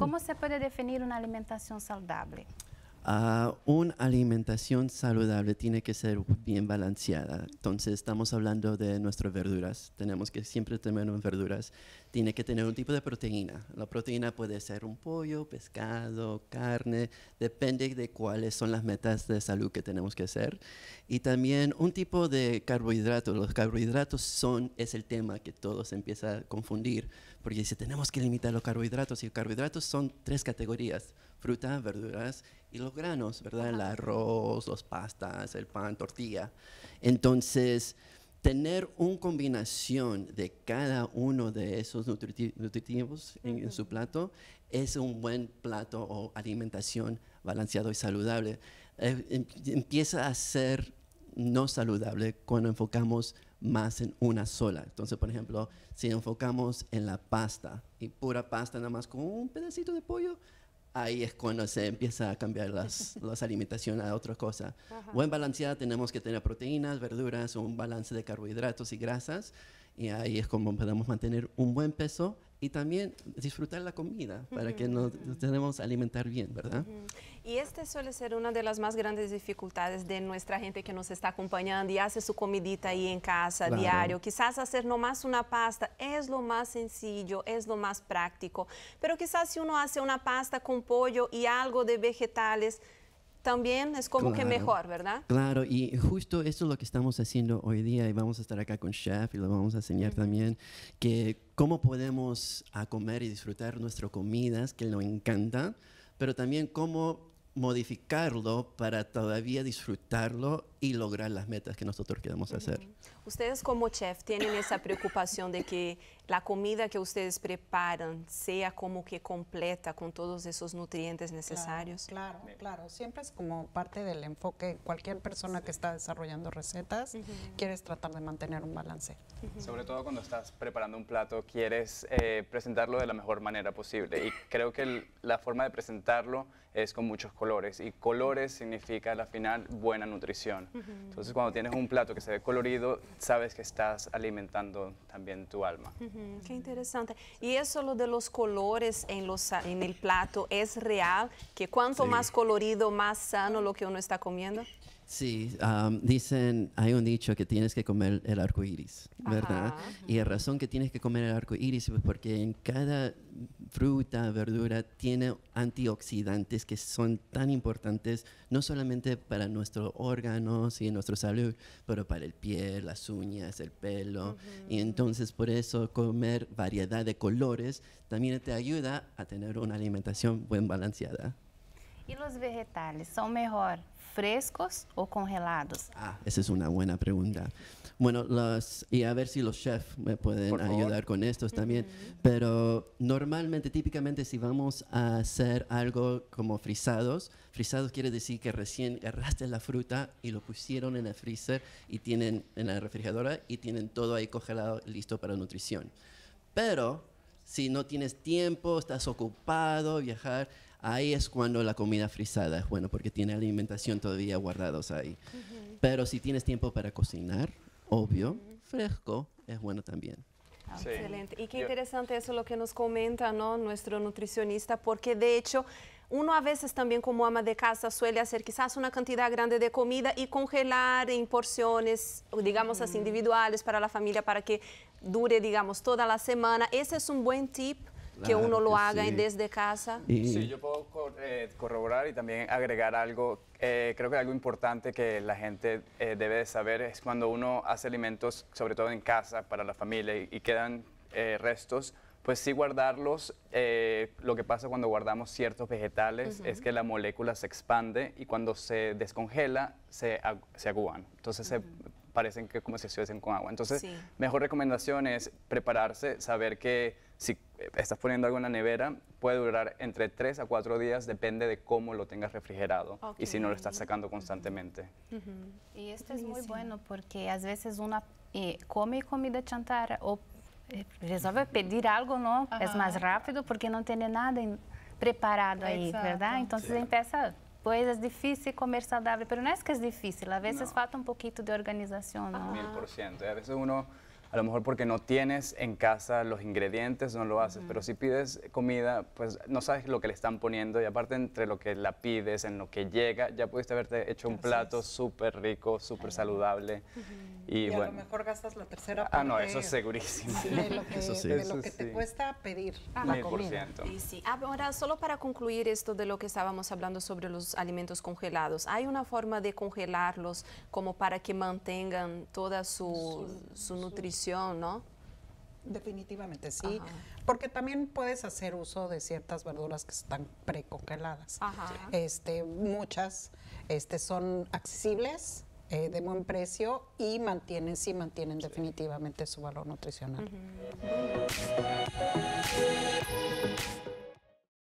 Como você pode definir uma alimentação saudável? Uh, una alimentación saludable tiene que ser bien balanceada. Entonces estamos hablando de nuestras verduras. Tenemos que siempre tener verduras. Tiene que tener un tipo de proteína. La proteína puede ser un pollo, pescado, carne. Depende de cuáles son las metas de salud que tenemos que hacer. Y también un tipo de carbohidratos. Los carbohidratos son, es el tema que todos empiezan a confundir. Porque dice, tenemos que limitar los carbohidratos. Y los carbohidratos son tres categorías. Fruta, verduras y los granos, ¿verdad? El arroz, las pastas, el pan, tortilla. Entonces, tener una combinación de cada uno de esos nutritivos en, su plato es un buen plato o alimentación balanceado y saludable. Eh, em, empieza a ser no saludable cuando enfocamos más en una sola. Entonces, por ejemplo, si enfocamos en la pasta y pura pasta nada más con un pedacito de pollo, ahí es cuando se empieza a cambiar las, las alimentación a otra cosa. Buen balanceada tenemos que tener proteínas, verduras, un balance de carbohidratos y grasas. Y ahí es como podemos mantener un buen peso y también disfrutar la comida para que nos, tenemos tenemos alimentar bien, ¿verdad? Y esta suele ser una de las más grandes dificultades de nuestra gente que nos está acompañando y hace su comidita ahí en casa diario. Quizás hacer nomás una pasta es lo más sencillo, es lo más práctico, pero quizás si uno hace una pasta con pollo y algo de vegetales, también es como que mejor, ¿verdad? Claro, y justo esto es lo que estamos haciendo hoy día y vamos a estar acá con Chef y lo vamos a enseñar también, que cómo podemos a comer y disfrutar nuestras comidas, que nos encanta, pero también cómo modificarlo para todavía disfrutarlo y lograr las metas que nosotros queremos hacer. Ustedes como chef tienen esa preocupación de que la comida que ustedes preparan sea como que completa con todos esos nutrientes necesarios. Claro, claro, siempre es como parte del enfoque. Cualquier persona que está desarrollando recetas quieres tratar de mantener un balance. Sobre todo cuando estás preparando un plato quieres eh, presentarlo de la mejor manera posible y creo que la forma de presentarlo es con muchos colores y colores significa al final buena nutrición. Entonces cuando tienes un plato que se ve colorido, sabes que estás alimentando también tu alma. Qué interesante. Y eso lo de los colores en, los, en el plato es real, que cuanto más colorido, más sano lo que uno está comiendo. Sí, dicen, hay un dicho que tienes que comer el arco iris, ¿verdad? Y la razón que tienes que comer el arco iris es pues, porque en cada fruta, verdura, tiene antioxidantes que son tan importantes, no solamente para nuestros órganos y nuestra salud, pero para el piel, las uñas, el pelo. Y entonces, por eso, comer variedad de colores también te ayuda a tener una alimentación bien balanceada. ¿Y los vegetales son mejor frescos o congelados? Ah, esa es una buena pregunta. Bueno, los, y a ver si los chefs me pueden ayudar con estos también. Pero normalmente, típicamente, si vamos a hacer algo como frisados, frisados quiere decir que recién agarraste la fruta y lo pusieron en el freezer y tienen en la refrigeradora y tienen todo ahí congelado, listo para nutrición. Pero si no tienes tiempo, estás ocupado, viajar, Ahí es cuando la comida frisada es bueno, porque tiene alimentación todavía guardados ahí. Pero si tienes tiempo para cocinar, obvio, fresco es bueno también. Ah, excelente. Y qué interesante eso lo que nos comenta ¿no? nuestro nutricionista, porque de hecho uno a veces también como ama de casa suele hacer quizás una cantidad grande de comida y congelar en porciones, digamos así, individuales para la familia para que dure, digamos, toda la semana. Ese es un buen tip que uno lo haga desde casa. sí, yo puedo eh, corroborar y también agregar algo. Eh, creo que algo importante que la gente eh, debe de saber es cuando uno hace alimentos, sobre todo en casa, para la familia y, quedan restos, pues sí guardarlos. lo que pasa cuando guardamos ciertos vegetales es que la molécula se expande y cuando se descongela se, aguan. Entonces se parecen que como si estuviesen con agua. Entonces, mejor recomendación es prepararse, saber que si estás poniendo algo en la nevera, puede durar entre 3 a 4 días, depende de cómo lo tengas refrigerado y si no lo estás sacando constantemente. Y esto es muy bueno porque a veces una eh, come comida chantar o eh, resuelve pedir algo, ¿no? Es más rápido porque no tiene nada preparado ahí, ¿verdad? Entonces empieza Pois é difícil comer saudável, mas não é que é difícil, às vezes falta um pouquinho de organização. Mil por cento. Às vezes, uno a lo mejor porque no tienes en casa los ingredientes, no lo haces, pero si pides comida, pues no sabes lo que le están poniendo y aparte entre lo que la pides, en lo que llega, ya pudiste haberte hecho un plato súper rico, súper saludable. y, bueno. a lo mejor gastas la tercera parte. Ah, no, eso es segurísimo. De lo que, de lo que te cuesta pedir la comida. Ahora, solo para concluir esto de lo que estábamos hablando sobre los alimentos congelados, ¿hay una forma de congelarlos como para que mantengan toda su nutrición? ¿no? Definitivamente sí, porque también puedes hacer uso de ciertas verduras que están precongeladas. Este, muchas este, son accesibles, eh, de buen precio y mantienen, sí mantienen definitivamente su valor nutricional.